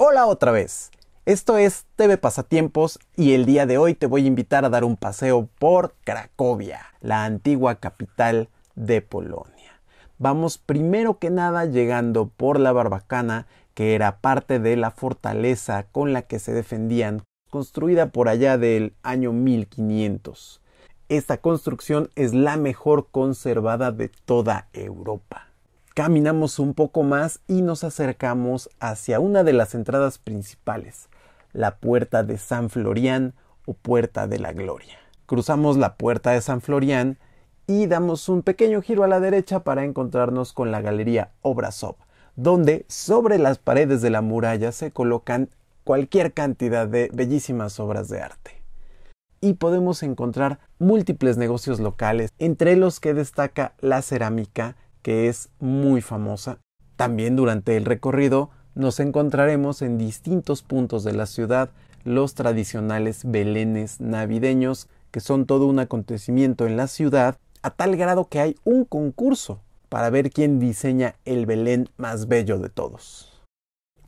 Hola otra vez. Esto es TV Pasatiempos y el día de hoy te voy a invitar a dar un paseo por Cracovia, la antigua capital de Polonia. Vamos primero que nada llegando por la barbacana, que era parte de la fortaleza con la que se defendían, construida por allá del año 1500. Esta construcción es la mejor conservada de toda Europa. Caminamos un poco más y nos acercamos hacia una de las entradas principales, la puerta de San Florián o puerta de la gloria. Cruzamos la puerta de San Florián y damos un pequeño giro a la derecha para encontrarnos con la galería Obrasov, donde sobre las paredes de la muralla se colocan cualquier cantidad de bellísimas obras de arte. Y podemos encontrar múltiples negocios locales, entre los que destaca la cerámica, que es muy famosa. También durante el recorrido nos encontraremos en distintos puntos de la ciudad los tradicionales belenes navideños, que son todo un acontecimiento en la ciudad, a tal grado que hay un concurso para ver quién diseña el belén más bello de todos.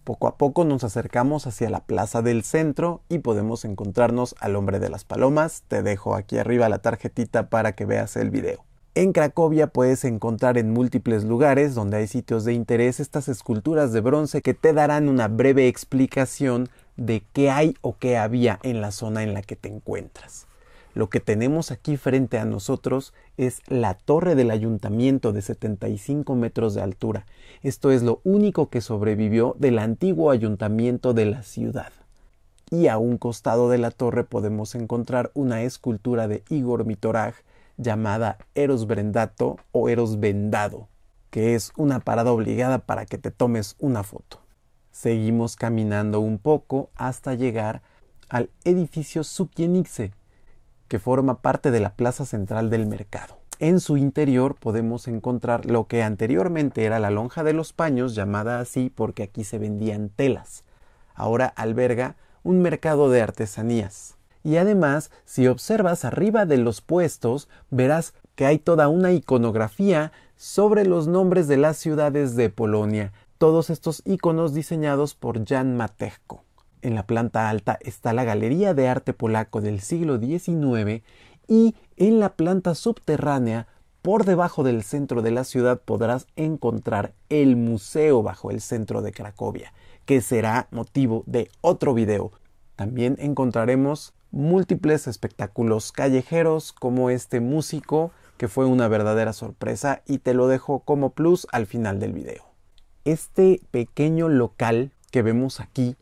Poco a poco nos acercamos hacia la plaza del centro y podemos encontrarnos al hombre de las palomas. Te dejo aquí arriba la tarjetita para que veas el video. En Cracovia puedes encontrar en múltiples lugares donde hay sitios de interés estas esculturas de bronce que te darán una breve explicación de qué hay o qué había en la zona en la que te encuentras. Lo que tenemos aquí frente a nosotros es la torre del ayuntamiento de 75 metros de altura. Esto es lo único que sobrevivió del antiguo ayuntamiento de la ciudad. Y a un costado de la torre podemos encontrar una escultura de Igor Mitoraj llamada Eros Brendato o Eros Vendado, que es una parada obligada para que te tomes una foto. Seguimos caminando un poco hasta llegar al edificio Sukienixe, que forma parte de la plaza central del mercado. En su interior podemos encontrar lo que anteriormente era la lonja de los paños, llamada así porque aquí se vendían telas. Ahora alberga un mercado de artesanías. Y además, si observas arriba de los puestos, verás que hay toda una iconografía sobre los nombres de las ciudades de Polonia, todos estos iconos diseñados por Jan Matejko. En la planta alta está la Galería de Arte Polaco del siglo XIX y en la planta subterránea, por debajo del centro de la ciudad, podrás encontrar el museo bajo el centro de Cracovia, que será motivo de otro video. También encontraremos múltiples espectáculos callejeros como este músico que fue una verdadera sorpresa y te lo dejo como plus al final del video. Este pequeño local que vemos aquí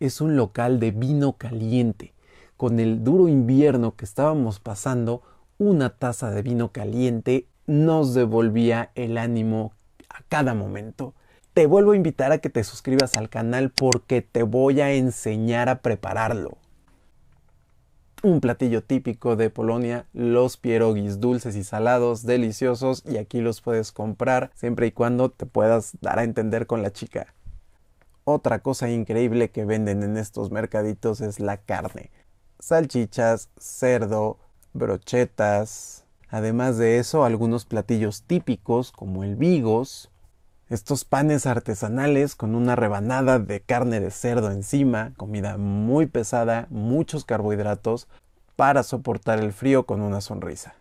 es un local de vino caliente. Con el duro invierno que estábamos pasando, una taza de vino caliente nos devolvía el ánimo a cada momento. Te vuelvo a invitar a que te suscribas al canal porque te voy a enseñar a prepararlo un platillo típico de Polonia, los pierogis dulces y salados, deliciosos, y aquí los puedes comprar siempre y cuando te puedas dar a entender con la chica. Otra cosa increíble que venden en estos mercaditos es la carne. Salchichas, cerdo, brochetas. Además de eso, algunos platillos típicos como el bigos, estos panes artesanales con una rebanada de carne de cerdo encima, comida muy pesada, muchos carbohidratos, para soportar el frío con una sonrisa.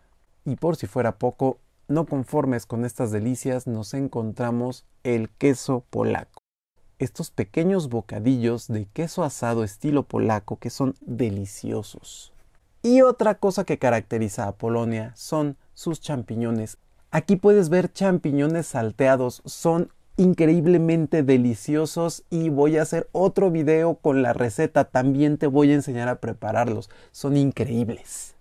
Y por si fuera poco, no conformes con estas delicias, nos encontramos el queso polaco. Estos pequeños bocadillos de queso asado estilo polaco que son deliciosos. Y otra cosa que caracteriza a Polonia son sus champiñones Aquí puedes ver champiñones salteados, son increíblemente deliciosos y voy a hacer otro video con la receta, también te voy a enseñar a prepararlos, son increíbles.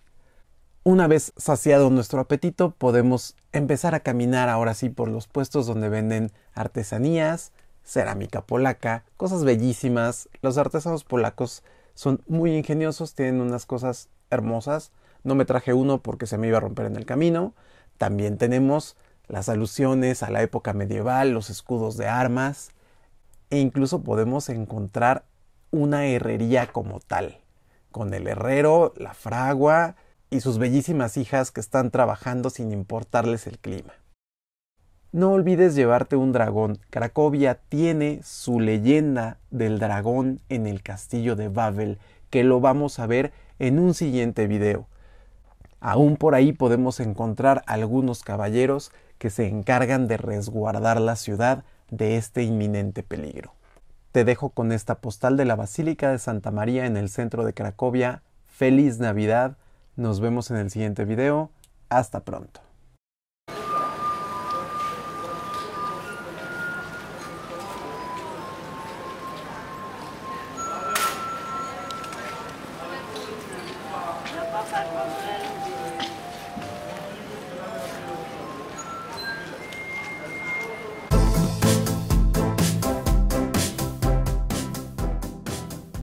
Una vez saciado nuestro apetito podemos empezar a caminar ahora sí por los puestos donde venden artesanías, cerámica polaca, cosas bellísimas, los artesanos polacos son muy ingeniosos, tienen unas cosas hermosas, no me traje uno porque se me iba a romper en el camino, también tenemos las alusiones a la época medieval, los escudos de armas e incluso podemos encontrar una herrería como tal, con el herrero, la fragua y sus bellísimas hijas que están trabajando sin importarles el clima. No olvides llevarte un dragón. Cracovia tiene su leyenda del dragón en el castillo de Babel, que lo vamos a ver en un siguiente video. Aún por ahí podemos encontrar algunos caballeros que se encargan de resguardar la ciudad de este inminente peligro. Te dejo con esta postal de la Basílica de Santa María en el centro de Cracovia. Feliz Navidad. Nos vemos en el siguiente video. Hasta pronto.